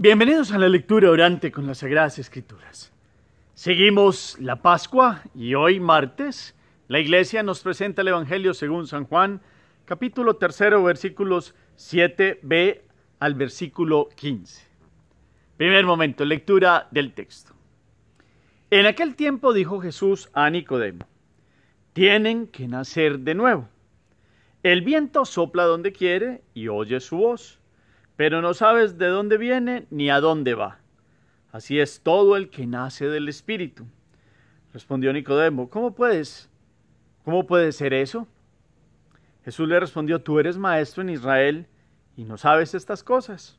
Bienvenidos a la lectura orante con las Sagradas Escrituras. Seguimos la Pascua y hoy martes la Iglesia nos presenta el Evangelio según San Juan, capítulo 3, versículos 7b al versículo 15. Primer momento, lectura del texto. En aquel tiempo dijo Jesús a Nicodemo, tienen que nacer de nuevo. El viento sopla donde quiere y oye su voz pero no sabes de dónde viene ni a dónde va. Así es todo el que nace del Espíritu. Respondió Nicodemo, ¿cómo puedes? ¿Cómo puede ser eso? Jesús le respondió, tú eres maestro en Israel y no sabes estas cosas.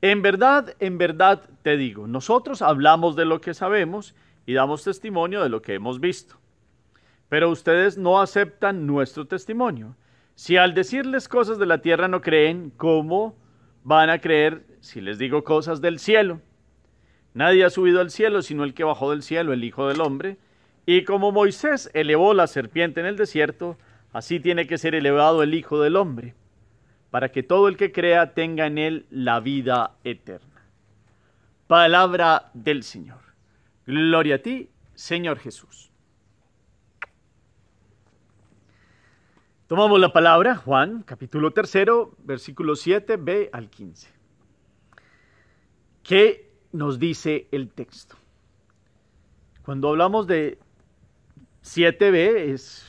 En verdad, en verdad te digo, nosotros hablamos de lo que sabemos y damos testimonio de lo que hemos visto. Pero ustedes no aceptan nuestro testimonio. Si al decirles cosas de la tierra no creen, ¿cómo? van a creer si les digo cosas del cielo. Nadie ha subido al cielo sino el que bajó del cielo, el Hijo del Hombre. Y como Moisés elevó la serpiente en el desierto, así tiene que ser elevado el Hijo del Hombre, para que todo el que crea tenga en él la vida eterna. Palabra del Señor. Gloria a ti, Señor Jesús. Tomamos la palabra, Juan, capítulo tercero, versículo 7b al 15. ¿Qué nos dice el texto? Cuando hablamos de 7b, es,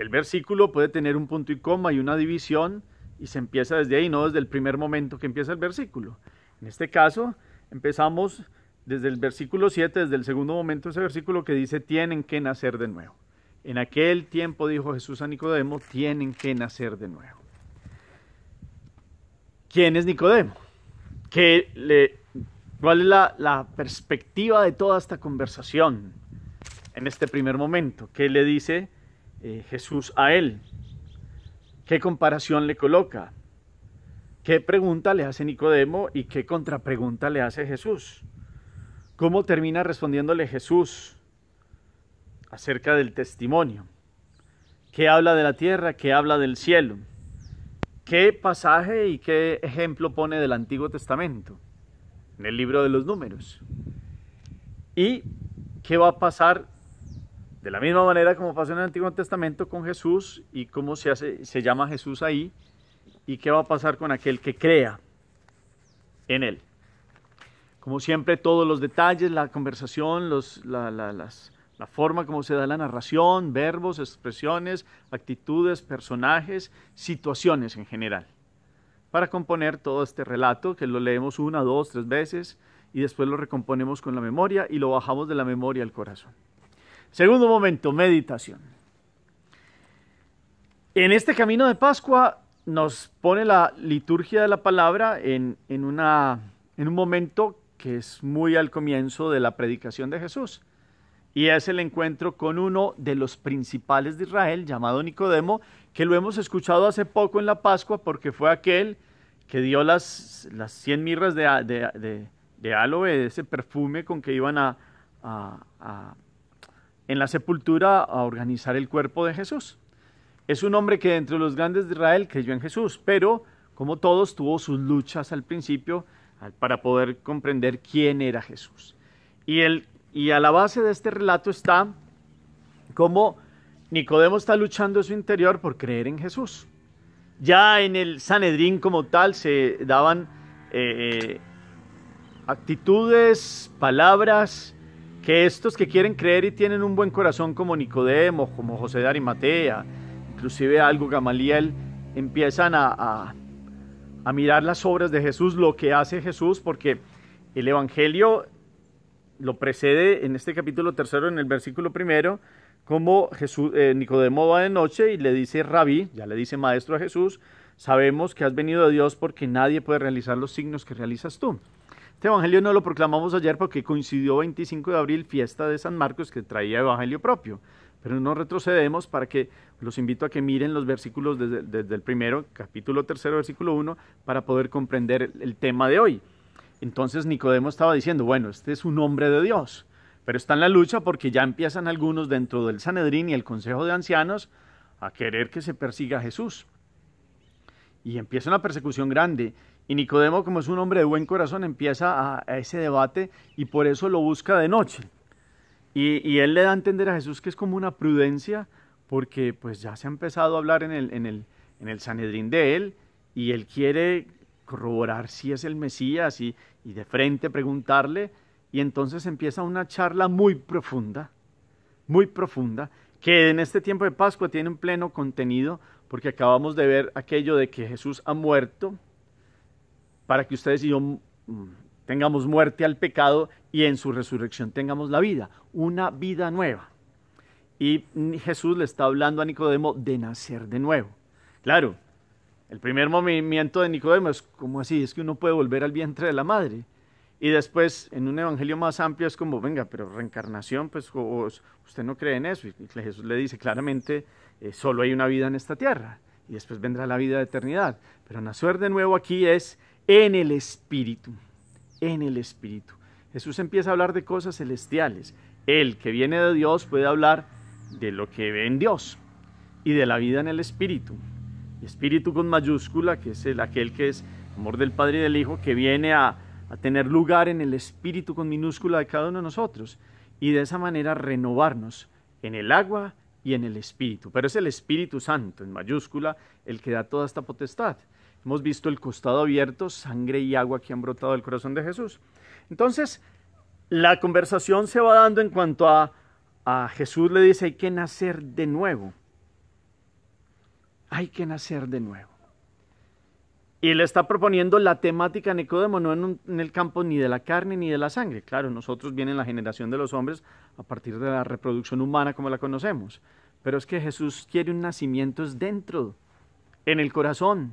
el versículo puede tener un punto y coma y una división y se empieza desde ahí, no desde el primer momento que empieza el versículo. En este caso, empezamos desde el versículo 7, desde el segundo momento, ese versículo que dice, tienen que nacer de nuevo. En aquel tiempo dijo Jesús a Nicodemo, tienen que nacer de nuevo. ¿Quién es Nicodemo? le, ¿Cuál es la, perspectiva de toda esta conversación en este primer momento? ¿Qué le dice eh, Jesús a él? ¿Qué comparación le coloca? ¿Qué pregunta le hace Nicodemo y qué contrapregunta le hace Jesús? ¿Cómo termina respondiéndole Jesús? acerca del testimonio. que habla de la tierra? que habla del cielo? ¿Qué pasaje y qué ejemplo pone del Antiguo Testamento? En el libro de los números. ¿Y qué va a pasar de la misma manera como pasó en el Antiguo Testamento con Jesús y cómo se, hace, se llama Jesús ahí? ¿Y qué va a pasar con aquel que crea en él? Como siempre, todos los detalles, la conversación, los, la, las, la forma como se da la narración, verbos, expresiones, actitudes, personajes, situaciones en general. Para componer todo este relato, que lo leemos una, dos, tres veces y después lo recomponemos con la memoria y lo bajamos de la memoria al corazón. Segundo momento, meditación. En este camino de Pascua nos pone la liturgia de la palabra en, en, una, en un momento que es muy al comienzo de la predicación de Jesús y es el encuentro con uno de los principales de Israel, llamado Nicodemo, que lo hemos escuchado hace poco en la Pascua porque fue aquel que dio las, las 100 mirras de, de, de, aloe, ese perfume con que iban a, a, en la sepultura a organizar el cuerpo de Jesús. Es un hombre que entre los grandes de Israel creyó en Jesús, pero como todos tuvo sus luchas al principio para poder comprender quién era Jesús. Y el y a la base de este relato está cómo Nicodemo está luchando en su interior por creer en Jesús. Ya en el Sanedrín como tal se daban eh, eh, actitudes, palabras, que estos que quieren creer y tienen un buen corazón como Nicodemo, como José de Arimatea, inclusive algo Gamaliel, empiezan a, a mirar las obras de Jesús, lo que hace Jesús, porque el Evangelio lo precede en este capítulo tercero, en el versículo primero, como Jesús, eh, Nicodemo va de noche y le dice rabí, ya le dice maestro a Jesús, sabemos que has venido de Dios porque nadie puede realizar los signos que realizas tú. Este evangelio no lo proclamamos ayer porque coincidió 25 de abril, fiesta de San Marcos, que traía evangelio propio. Pero no retrocedemos para que los invito a que miren los versículos desde, el primero, capítulo tercero, versículo uno, para poder comprender el tema de hoy. Entonces Nicodemo estaba diciendo, bueno, este es un hombre de Dios, pero está en la lucha porque ya empiezan algunos dentro del Sanedrín y el Consejo de Ancianos a querer que se persiga a Jesús. Y empieza una persecución grande. Y Nicodemo, como es un hombre de buen corazón, empieza a, ese debate y por eso lo busca de noche. Y, él le da a entender a Jesús que es como una prudencia, porque pues ya se ha empezado a hablar en el, en el, en el Sanedrín de él, y él quiere corroborar si es el Mesías y, de frente preguntarle. Y entonces empieza una charla muy profunda, muy profunda, que en este tiempo de Pascua tiene un pleno contenido, porque acabamos de ver aquello de que Jesús ha muerto para que ustedes y yo mm, tengamos muerte al pecado y en su resurrección tengamos la vida, una vida nueva. Y Jesús le está hablando a Nicodemo de nacer de nuevo. Claro, el primer movimiento de Nicodemo es como así, es que uno puede volver al vientre de la madre. Y después, en un evangelio más amplio, es como, venga, pero reencarnación, pues usted no cree en eso. Y Jesús le dice claramente, eh, solo hay una vida en esta tierra. Y después vendrá la vida de eternidad. Pero nacer de nuevo aquí es en el Espíritu, en el Espíritu. Jesús empieza a hablar de cosas celestiales. El que viene de Dios puede hablar de lo que ve en Dios y de la vida en el Espíritu. Espíritu con mayúscula, que es el, aquel que es amor del Padre y del Hijo, que viene a, tener lugar en el Espíritu con minúscula de cada uno de nosotros. Y de esa manera renovarnos en el agua y en el Espíritu. Pero es el Espíritu Santo, en mayúscula, el que da toda esta potestad. Hemos visto el costado abierto, sangre y agua que han brotado del corazón de Jesús. Entonces, la conversación se va dando en cuanto a, a Jesús le dice, hay que nacer de nuevo hay que nacer de nuevo. Y le está proponiendo la temática necodemo, Nicodemo, no en, el campo ni de la carne ni de la sangre. Claro, nosotros viene la generación de los hombres a partir de la reproducción humana como la conocemos. Pero es que Jesús quiere un nacimiento dentro, en el corazón,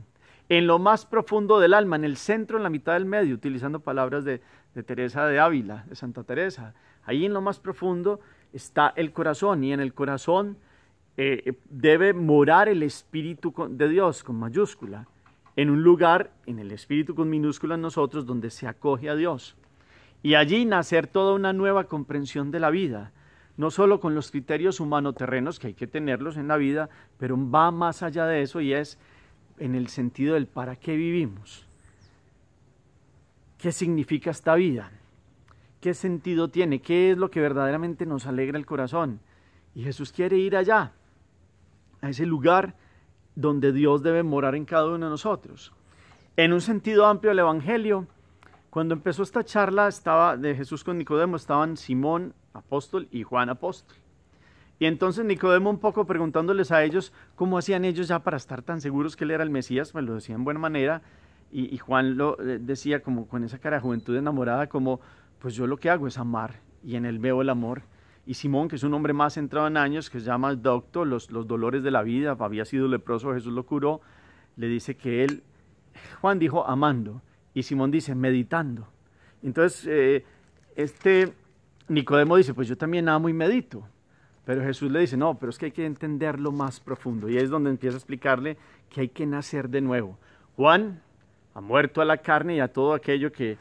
en lo más profundo del alma, en el centro, en la mitad del medio, utilizando palabras de, de Teresa de Ávila, de Santa Teresa. Ahí en lo más profundo está el corazón y en el corazón eh, eh, debe morar el Espíritu de Dios con mayúscula, en un lugar, en el Espíritu con minúscula en nosotros, donde se acoge a Dios. Y allí nacer toda una nueva comprensión de la vida, no solo con los criterios terrenos que hay que tenerlos en la vida, pero va más allá de eso y es en el sentido del para qué vivimos. ¿Qué significa esta vida? ¿Qué sentido tiene? ¿Qué es lo que verdaderamente nos alegra el corazón? Y Jesús quiere ir allá a ese lugar donde Dios debe morar en cada uno de nosotros. En un sentido amplio el Evangelio, cuando empezó esta charla estaba de Jesús con Nicodemo, estaban Simón, apóstol, y Juan, apóstol. Y entonces Nicodemo un poco preguntándoles a ellos cómo hacían ellos ya para estar tan seguros que él era el Mesías, pues lo decía en buena manera, y, y Juan lo eh, decía como con esa cara de juventud enamorada, como pues yo lo que hago es amar, y en él veo el amor y Simón, que es un hombre más centrado en años, que se llama doctor, los, los dolores de la vida, había sido leproso, Jesús lo curó, le dice que él, Juan dijo amando, y Simón dice meditando. Entonces, eh, este Nicodemo dice, pues yo también amo y medito. Pero Jesús le dice, no, pero es que hay que entenderlo más profundo. Y es donde empieza a explicarle que hay que nacer de nuevo. Juan ha muerto a la carne y a todo aquello que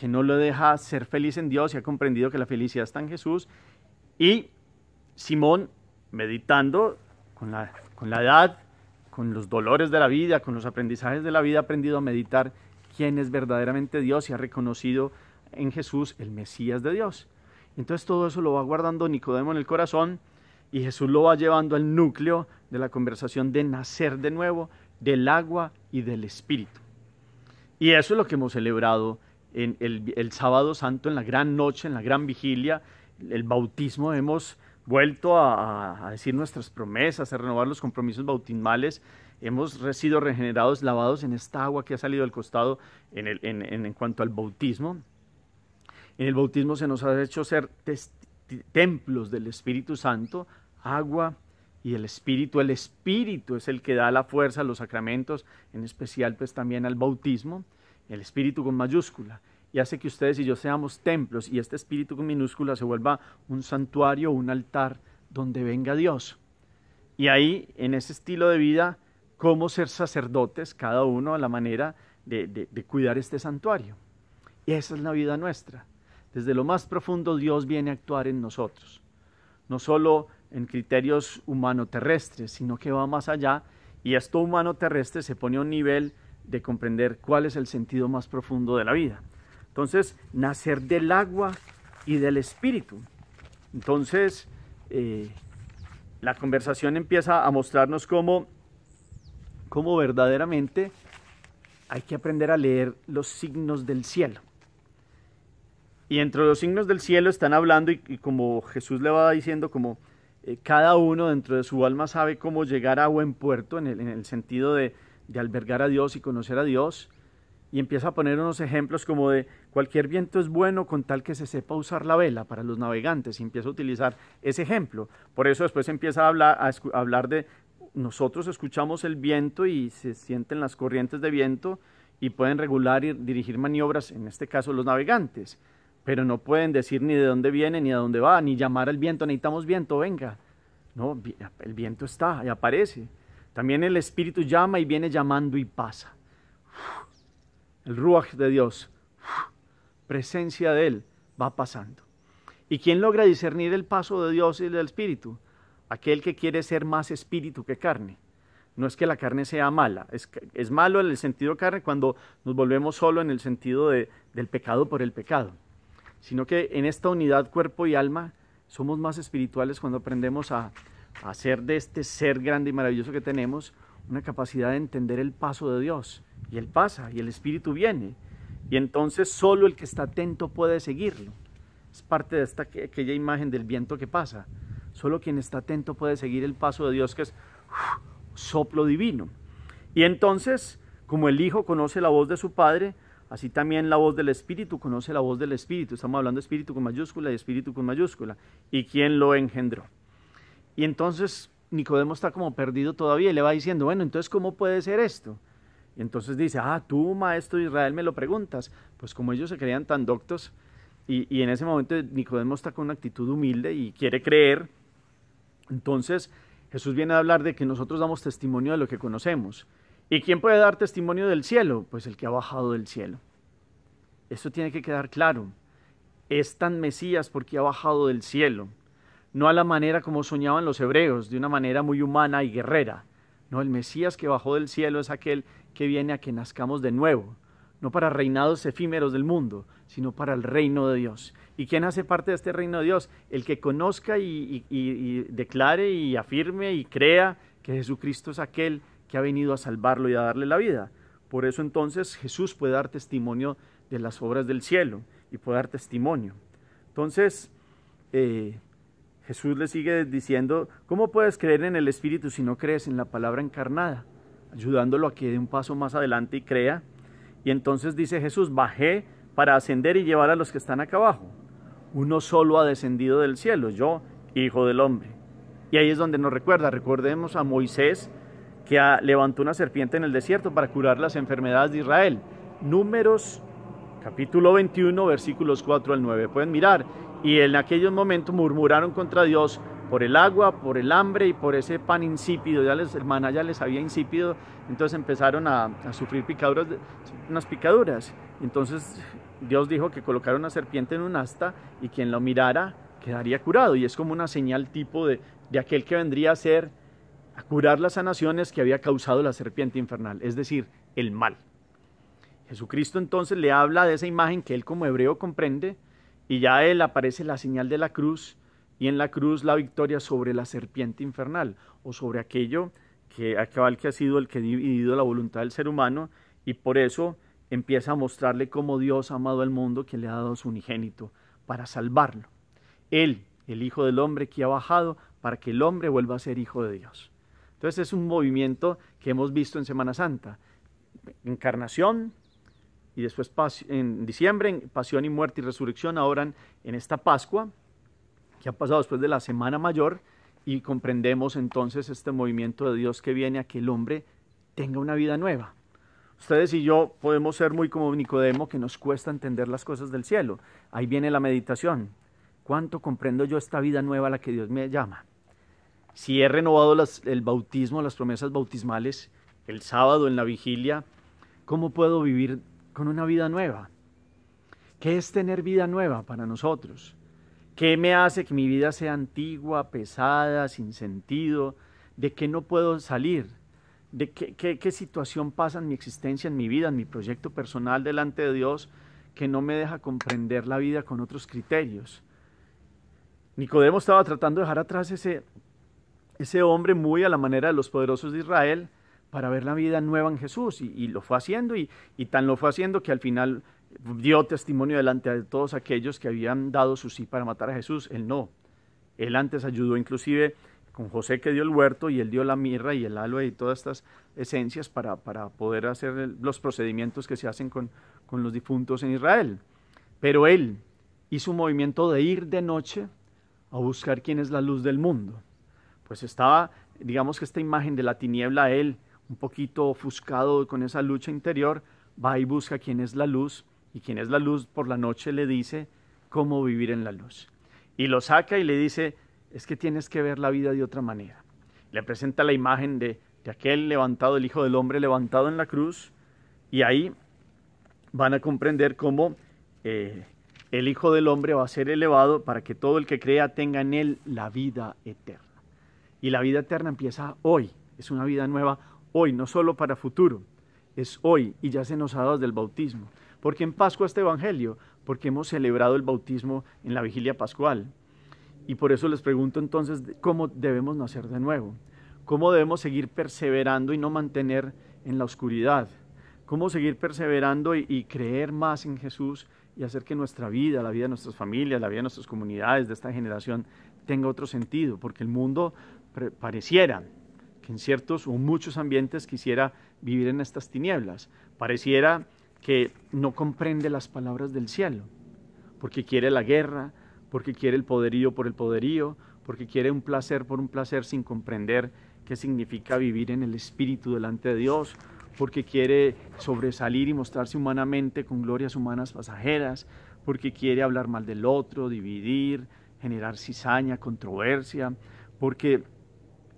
que no lo deja ser feliz en Dios y ha comprendido que la felicidad está en Jesús. Y Simón, meditando con la, edad, con los dolores de la vida, con los aprendizajes de la vida, ha aprendido a meditar quién es verdaderamente Dios y ha reconocido en Jesús el Mesías de Dios. Entonces todo eso lo va guardando Nicodemo en el corazón y Jesús lo va llevando al núcleo de la conversación de nacer de nuevo, del agua y del espíritu. Y eso es lo que hemos celebrado en el, sábado santo, en la gran noche, en la gran vigilia, el bautismo, hemos vuelto a, decir nuestras promesas, a renovar los compromisos bautismales. Hemos sido regenerados, lavados en esta agua que ha salido del costado en, cuanto al bautismo. En el bautismo se nos ha hecho ser templos del Espíritu Santo, agua y el Espíritu. El Espíritu es el que da la fuerza a los sacramentos, en especial pues también al bautismo el espíritu con mayúscula, y hace que ustedes y yo seamos templos y este espíritu con minúscula se vuelva un santuario, un altar donde venga Dios. Y ahí, en ese estilo de vida, cómo ser sacerdotes, cada uno a la manera de, de cuidar este santuario. Y esa es la vida nuestra. Desde lo más profundo Dios viene a actuar en nosotros. No solo en criterios humano-terrestres, sino que va más allá y esto humano-terrestre se pone a un nivel de comprender cuál es el sentido más profundo de la vida. Entonces, nacer del agua y del espíritu. Entonces, eh, la conversación empieza a mostrarnos cómo, cómo verdaderamente hay que aprender a leer los signos del cielo. Y entre los signos del cielo están hablando y, como Jesús le va diciendo, como eh, cada uno dentro de su alma sabe cómo llegar a buen puerto en el sentido de de albergar a Dios y conocer a Dios, y empieza a poner unos ejemplos como de cualquier viento es bueno con tal que se sepa usar la vela para los navegantes, y empieza a utilizar ese ejemplo. Por eso después empieza a hablar, a hablar de nosotros escuchamos el viento y se sienten las corrientes de viento y pueden regular y dirigir maniobras, en este caso los navegantes, pero no pueden decir ni de dónde viene, ni a dónde va, ni llamar al viento, necesitamos viento, venga. No, el viento está y aparece. También el Espíritu llama y viene llamando y pasa. El Ruach de Dios, presencia de Él, va pasando. ¿Y quién logra discernir el paso de Dios y del Espíritu? Aquel que quiere ser más espíritu que carne. No es que la carne sea mala, es, malo en el sentido carne cuando nos volvemos solo en el sentido del pecado por el pecado, sino que en esta unidad cuerpo y alma somos más espirituales cuando aprendemos a hacer de este ser grande y maravilloso que tenemos una capacidad de entender el paso de Dios. Y Él pasa y el Espíritu viene. Y entonces solo el que está atento puede seguirlo. Es parte de esta, aquella imagen del viento que pasa. Solo quien está atento puede seguir el paso de Dios que es soplo divino. Y entonces, como el Hijo conoce la voz de su Padre, Así también la voz del Espíritu conoce la voz del Espíritu. Estamos hablando Espíritu con mayúscula y Espíritu con mayúscula. ¿Y quién lo engendró? Y entonces Nicodemo está como perdido todavía y le va diciendo, bueno, entonces ¿cómo puede ser esto? Y entonces dice, ah, tú, maestro de Israel, me lo preguntas. Pues como ellos se creían tan doctos, y, y, en ese momento Nicodemo está con una actitud humilde y quiere creer, entonces Jesús viene a hablar de que nosotros damos testimonio de lo que conocemos. ¿Y quién puede dar testimonio del cielo? Pues el que ha bajado del cielo. Esto tiene que quedar claro. Es tan Mesías porque ha bajado del cielo no a la manera como soñaban los hebreos, de una manera muy humana y guerrera. No, el Mesías que bajó del cielo es aquel que viene a que nazcamos de nuevo, no para reinados efímeros del mundo, sino para el reino de Dios. ¿Y quién hace parte de este reino de Dios? El que conozca y, declare y afirme y crea que Jesucristo es aquel que ha venido a salvarlo y a darle la vida. Por eso entonces Jesús puede dar testimonio de las obras del cielo y puede dar testimonio. Entonces, eh, Jesús le sigue diciendo, ¿cómo puedes creer en el Espíritu si no crees en la palabra encarnada? Ayudándolo a que dé un paso más adelante y crea. Y entonces dice Jesús, bajé para ascender y llevar a los que están acá abajo. Uno solo ha descendido del cielo, yo, hijo del hombre. Y ahí es donde nos recuerda, recordemos a Moisés que levantó una serpiente en el desierto para curar las enfermedades de Israel. Números capítulo 21, versículos 4 al 9. Pueden mirar y en aquellos momentos murmuraron contra Dios por el agua, por el hambre y por ese pan insípido. Ya les, el maná ya les había insípido, entonces empezaron a, sufrir picaduras, unas picaduras. Entonces Dios dijo que colocara una serpiente en un asta y quien lo mirara quedaría curado. Y es como una señal tipo de, de aquel que vendría a ser a curar las sanaciones que había causado la serpiente infernal, es decir, el mal. Jesucristo entonces le habla de esa imagen que él como hebreo comprende, y ya él aparece la señal de la cruz y en la cruz la victoria sobre la serpiente infernal o sobre aquello que el que ha sido el que ha dividido la voluntad del ser humano y por eso empieza a mostrarle cómo Dios ha amado al mundo que le ha dado su unigénito para salvarlo. Él, el Hijo del Hombre que ha bajado para que el hombre vuelva a ser Hijo de Dios. Entonces es un movimiento que hemos visto en Semana Santa. Encarnación, y después en diciembre, en pasión y muerte y resurrección, ahora en esta Pascua, que ha pasado después de la Semana Mayor, y comprendemos entonces este movimiento de Dios que viene a que el hombre tenga una vida nueva. Ustedes y yo podemos ser muy como Nicodemo, que nos cuesta entender las cosas del cielo. Ahí viene la meditación. ¿Cuánto comprendo yo esta vida nueva a la que Dios me llama? Si he renovado el bautismo, las promesas bautismales, el sábado en la vigilia, ¿cómo puedo vivir con una vida nueva. ¿Qué es tener vida nueva para nosotros? ¿Qué me hace que mi vida sea antigua, pesada, sin sentido? ¿De qué no puedo salir? ¿De qué, situación pasa en mi existencia, en mi vida, en mi proyecto personal delante de Dios que no me deja comprender la vida con otros criterios? Nicodemo estaba tratando de dejar atrás ese, ese hombre muy a la manera de los poderosos de Israel, para ver la vida nueva en Jesús. Y, lo fue haciendo y, tan lo fue haciendo que al final dio testimonio delante de todos aquellos que habían dado su sí para matar a Jesús. Él no. Él antes ayudó inclusive con José que dio el huerto y él dio la mirra y el aloe y todas estas esencias para, para poder hacer los procedimientos que se hacen con, con los difuntos en Israel. Pero él hizo un movimiento de ir de noche a buscar quién es la luz del mundo. Pues estaba, digamos que esta imagen de la tiniebla, él un poquito ofuscado con esa lucha interior, va y busca quién es la luz, y quién es la luz por la noche le dice cómo vivir en la luz. Y lo saca y le dice, es que tienes que ver la vida de otra manera. Le presenta la imagen de, aquel levantado, el Hijo del Hombre levantado en la cruz, y ahí van a comprender cómo eh, el Hijo del Hombre va a ser elevado para que todo el que crea tenga en él la vida eterna. Y la vida eterna empieza hoy, es una vida nueva hoy, no solo para futuro, es hoy y ya se nos ha dado el bautismo. Porque en Pascua este Evangelio, porque hemos celebrado el bautismo en la vigilia pascual. Y por eso les pregunto entonces cómo debemos nacer de nuevo, cómo debemos seguir perseverando y no mantener en la oscuridad, cómo seguir perseverando y creer más en Jesús y hacer que nuestra vida, la vida de nuestras familias, la vida de nuestras comunidades, de esta generación, tenga otro sentido, porque el mundo pareciera que en ciertos o muchos ambientes quisiera vivir en estas tinieblas. Pareciera que no comprende las palabras del cielo, porque quiere la guerra, porque quiere el poderío por el poderío, porque quiere un placer por un placer sin comprender qué significa vivir en el Espíritu delante de Dios, porque quiere sobresalir y mostrarse humanamente con glorias humanas pasajeras, porque quiere hablar mal del otro, dividir, generar cizaña, controversia, porque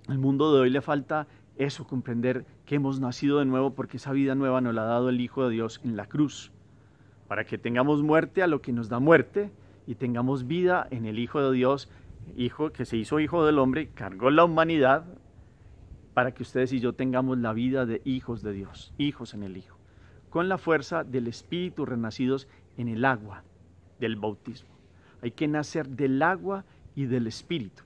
al mundo de hoy le falta eso, comprender que hemos nacido de nuevo porque esa vida nueva nos la ha dado el Hijo de Dios en la cruz, para que tengamos muerte a lo que nos da muerte y tengamos vida en el Hijo de Dios, Hijo que se hizo Hijo del Hombre, cargó la humanidad, para que ustedes y yo tengamos la vida de hijos de Dios, hijos en el Hijo, con la fuerza del Espíritu renacidos en el agua del bautismo. Hay que nacer del agua y del Espíritu.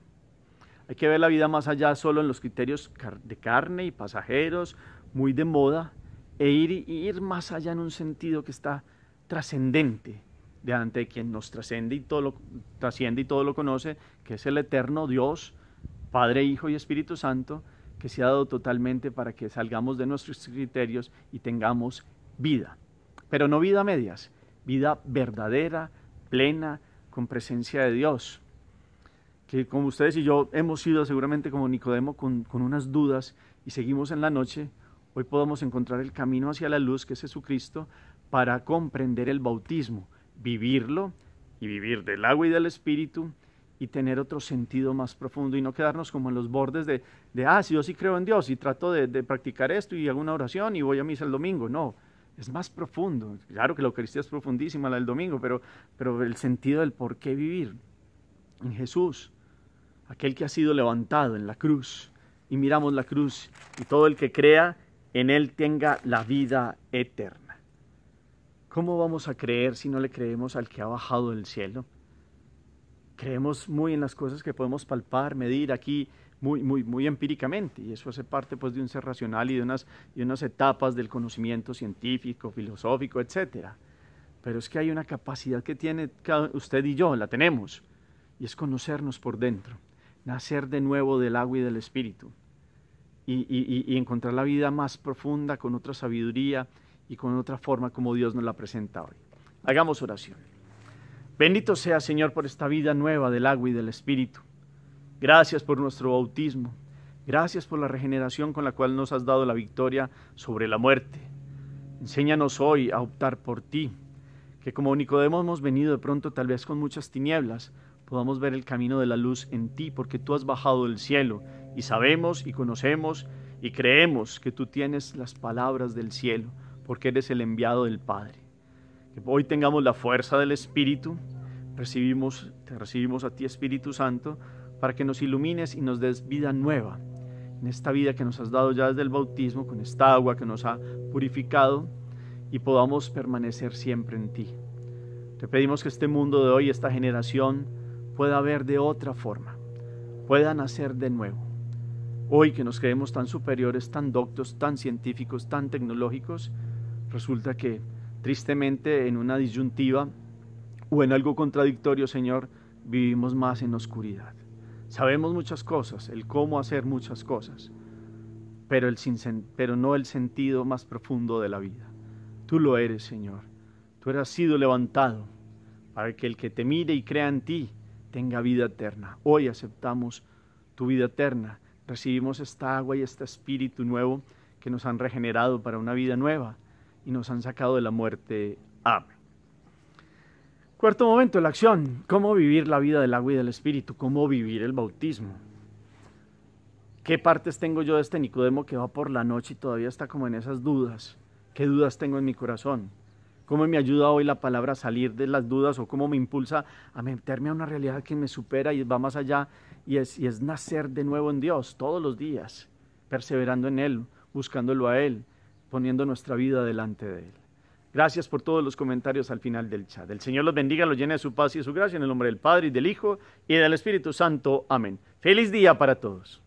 Hay que ver la vida más allá solo en los criterios de carne y pasajeros, muy de moda, e ir, ir más allá en un sentido que está trascendente delante de quien nos trasciende y todo lo, trasciende y todo lo conoce, que es el eterno Dios, Padre, Hijo y Espíritu Santo, que se ha dado totalmente para que salgamos de nuestros criterios y tengamos vida. Pero no vida medias, vida verdadera, plena, con presencia de Dios que como ustedes y yo hemos ido seguramente como Nicodemo con, unas dudas y seguimos en la noche, hoy podamos encontrar el camino hacia la luz que es Jesucristo para comprender el bautismo, vivirlo y vivir del agua y del espíritu y tener otro sentido más profundo y no quedarnos como en los bordes de, de ah, si yo sí creo en Dios y trato de, practicar esto y hago una oración y voy a misa el domingo. No, es más profundo. Claro que la Eucaristía es profundísima, la del domingo, pero, pero el sentido del por qué vivir en Jesús aquel que ha sido levantado en la cruz. Y miramos la cruz y todo el que crea en Él tenga la vida eterna. ¿Cómo vamos a creer si no le creemos al que ha bajado del cielo? Creemos muy en las cosas que podemos palpar, medir aquí muy, muy, muy empíricamente, y eso hace parte pues, de un ser racional y de unas, y unas etapas del conocimiento científico, filosófico, etc. Pero es que hay una capacidad que tiene usted y yo, la tenemos, y es conocernos por dentro nacer de nuevo del agua y del espíritu y, encontrar la vida más profunda con otra sabiduría y con otra forma como Dios nos la presenta hoy. Hagamos oración. Bendito sea Señor por esta vida nueva del agua y del espíritu. Gracias por nuestro bautismo. Gracias por la regeneración con la cual nos has dado la victoria sobre la muerte. Enséñanos hoy a optar por ti, que como Nicodemo hemos venido de pronto tal vez con muchas tinieblas, podamos ver el camino de la luz en ti, porque tú has bajado del cielo y sabemos y conocemos y creemos que tú tienes las palabras del cielo, porque eres el enviado del Padre. Que hoy tengamos la fuerza del Espíritu, recibimos, te recibimos a ti Espíritu Santo, para que nos ilumines y nos des vida nueva en esta vida que nos has dado ya desde el bautismo, con esta agua que nos ha purificado y podamos permanecer siempre en ti. Te pedimos que este mundo de hoy, esta generación, pueda ver de otra forma, pueda nacer de nuevo. Hoy que nos creemos tan superiores, tan doctos, tan científicos, tan tecnológicos, resulta que tristemente en una disyuntiva o en algo contradictorio, Señor, vivimos más en oscuridad. Sabemos muchas cosas, el cómo hacer muchas cosas, pero, el sin, pero no el sentido más profundo de la vida. Tú lo eres, Señor. Tú eres sido levantado para que el que te mire y crea en ti tenga vida eterna. Hoy aceptamos tu vida eterna. Recibimos esta agua y este espíritu nuevo que nos han regenerado para una vida nueva y nos han sacado de la muerte. Amén. Cuarto momento, la acción. ¿Cómo vivir la vida del agua y del espíritu? ¿Cómo vivir el bautismo? ¿Qué partes tengo yo de este Nicodemo que va por la noche y todavía está como en esas dudas? ¿Qué dudas tengo en mi corazón? cómo me ayuda hoy la palabra a salir de las dudas o cómo me impulsa a meterme a una realidad que me supera y va más allá y es, nacer de nuevo en Dios todos los días, perseverando en Él, buscándolo a Él, poniendo nuestra vida delante de Él. Gracias por todos los comentarios al final del chat. El Señor los bendiga, los llene de su paz y de su gracia en el nombre del Padre y del Hijo y del Espíritu Santo. Amén. Feliz día para todos.